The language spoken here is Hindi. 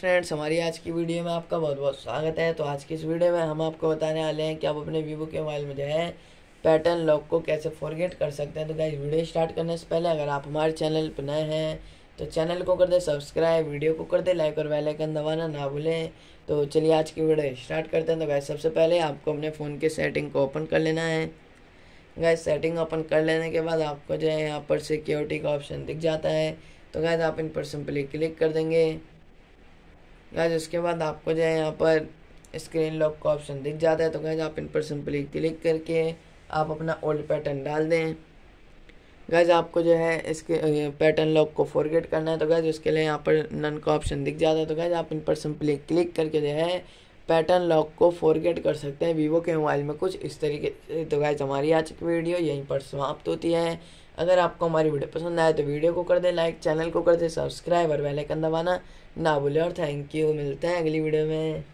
फ्रेंड्स हमारी आज की वीडियो में आपका बहुत बहुत स्वागत है तो आज की इस वीडियो में हम आपको बताने वाले हैं कि आप अपने वीवो के मोबाइल में जो है पैटर्न लॉक को कैसे फॉरगेट कर सकते हैं तो गाइज वीडियो स्टार्ट करने से पहले अगर आप हमारे चैनल पर नए हैं तो चैनल को कर दे सब्सक्राइब वीडियो को कर दे लाइक और बेलाइकन दबाना ना भूलें तो चलिए आज की वीडियो स्टार्ट करते हैं तो गाइज सबसे पहले आपको अपने फ़ोन की सेटिंग को ओपन कर लेना है गाइज सेटिंग ओपन कर लेने के बाद आपको जो है यहाँ पर सिक्योरिटी का ऑप्शन दिख जाता है तो गाइज आप इन पर सिंपली क्लिक कर देंगे गाइज उसके बाद आपको जो है यहाँ पर स्क्रीन लॉक का ऑप्शन दिख जाता है तो गाइज आप इन पर सिंपली क्लिक करके आप अपना ओल्ड पैटर्न डाल दें गाइज आपको जो है इसके पैटर्न लॉक को फॉरगेट करना है तो गाइज उसके लिए यहाँ पर नन का ऑप्शन दिख जाता है तो गाइज आप इन पर सिंपली क्लिक करके जो है पैटर्न लॉक को फॉरगेट कर सकते हैं वीवो के मोबाइल में कुछ इस तरीके से तो गाइज हमारी आज की वीडियो यहीं पर समाप्त होती है अगर आपको हमारी वीडियो पसंद आए तो वीडियो को कर दें लाइक चैनल को कर दें सब्सक्राइब और बेल आइकन दबाना ना भूलें और थैंक यू मिलते हैं अगली वीडियो में